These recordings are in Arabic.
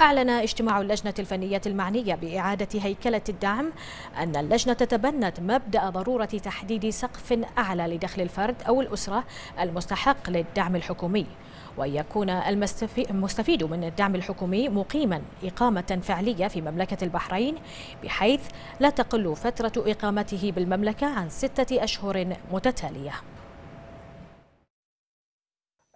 أعلن اجتماع اللجنة الفنية المعنية بإعادة هيكلة الدعم أن اللجنة تبنت مبدأ ضرورة تحديد سقف أعلى لدخل الفرد أو الأسرة المستحق للدعم الحكومي وأن يكون المستفيد من الدعم الحكومي مقيما إقامة فعلية في مملكة البحرين بحيث لا تقل فترة إقامته بالمملكة عن ستة أشهر متتالية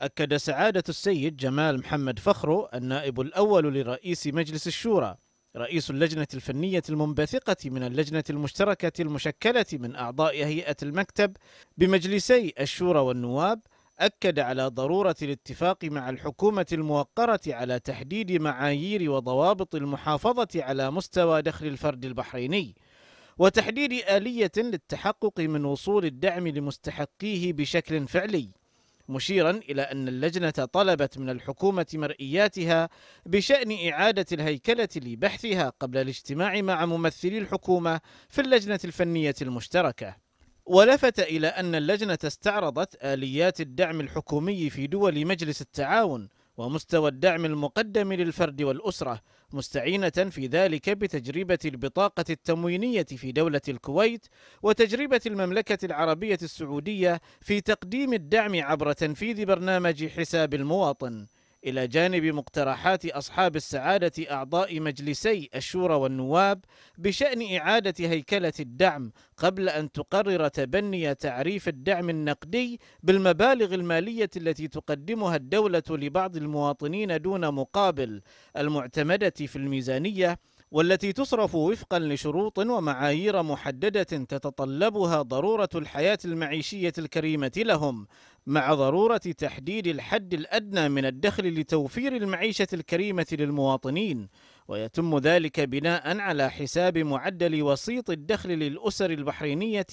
أكد سعادة السيد جمال محمد فخرو النائب الأول لرئيس مجلس الشورى رئيس اللجنة الفنية المنبثقة من اللجنة المشتركة المشكلة من أعضاء هيئة المكتب بمجلسي الشورى والنواب أكد على ضرورة الاتفاق مع الحكومة الموقرة على تحديد معايير وضوابط المحافظة على مستوى دخل الفرد البحريني وتحديد آلية للتحقق من وصول الدعم لمستحقيه بشكل فعلي مشيرا إلى أن اللجنة طلبت من الحكومة مرئياتها بشأن إعادة الهيكلة لبحثها قبل الاجتماع مع ممثلي الحكومة في اللجنة الفنية المشتركة ولفت إلى أن اللجنة استعرضت آليات الدعم الحكومي في دول مجلس التعاون ومستوى الدعم المقدم للفرد والأسرة مستعينة في ذلك بتجربة البطاقة التموينية في دولة الكويت وتجربة المملكة العربية السعودية في تقديم الدعم عبر تنفيذ برنامج حساب المواطن إلى جانب مقترحات أصحاب السعادة أعضاء مجلسي الشورى والنواب بشأن إعادة هيكلة الدعم قبل أن تقرر تبني تعريف الدعم النقدي بالمبالغ المالية التي تقدمها الدولة لبعض المواطنين دون مقابل المعتمدة في الميزانية والتي تصرف وفقا لشروط ومعايير محددة تتطلبها ضرورة الحياة المعيشية الكريمة لهم مع ضرورة تحديد الحد الأدنى من الدخل لتوفير المعيشة الكريمة للمواطنين ويتم ذلك بناء على حساب معدل وسيط الدخل للأسر البحرينية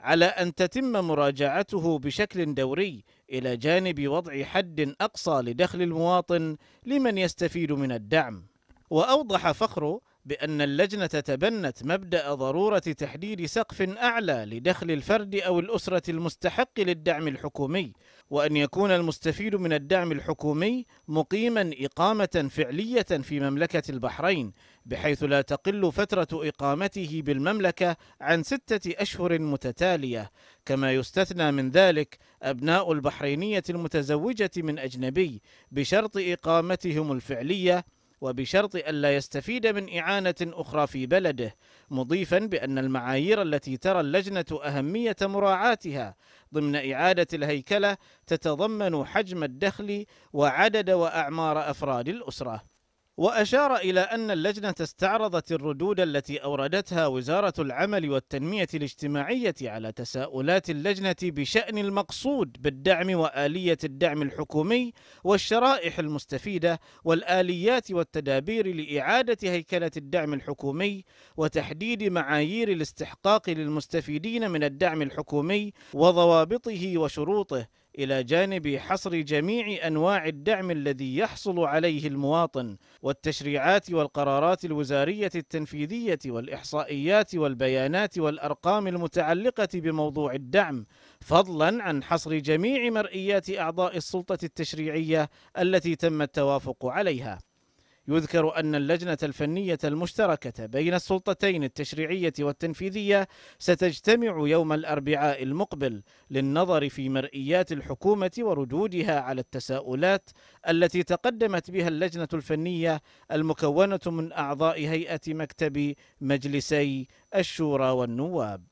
على أن تتم مراجعته بشكل دوري إلى جانب وضع حد أقصى لدخل المواطن لمن يستفيد من الدعم وأوضح فخر بأن اللجنة تبنت مبدأ ضرورة تحديد سقف أعلى لدخل الفرد أو الأسرة المستحق للدعم الحكومي وأن يكون المستفيد من الدعم الحكومي مقيما إقامة فعلية في مملكة البحرين بحيث لا تقل فترة إقامته بالمملكة عن ستة أشهر متتالية كما يستثنى من ذلك أبناء البحرينية المتزوجة من أجنبي بشرط إقامتهم الفعلية وبشرط ألا يستفيد من إعانة أخرى في بلده مضيفا بأن المعايير التي ترى اللجنة أهمية مراعاتها ضمن إعادة الهيكلة تتضمن حجم الدخل وعدد وأعمار أفراد الأسرة وأشار إلى أن اللجنة استعرضت الردود التي أوردتها وزارة العمل والتنمية الاجتماعية على تساؤلات اللجنة بشأن المقصود بالدعم وآلية الدعم الحكومي والشرائح المستفيدة والآليات والتدابير لإعادة هيكلة الدعم الحكومي وتحديد معايير الاستحقاق للمستفيدين من الدعم الحكومي وضوابطه وشروطه إلى جانب حصر جميع أنواع الدعم الذي يحصل عليه المواطن والتشريعات والقرارات الوزارية التنفيذية والإحصائيات والبيانات والأرقام المتعلقة بموضوع الدعم فضلا عن حصر جميع مرئيات أعضاء السلطة التشريعية التي تم التوافق عليها يذكر أن اللجنة الفنية المشتركة بين السلطتين التشريعية والتنفيذية ستجتمع يوم الأربعاء المقبل للنظر في مرئيات الحكومة وردودها على التساؤلات التي تقدمت بها اللجنة الفنية المكونة من أعضاء هيئة مكتب مجلسي الشورى والنواب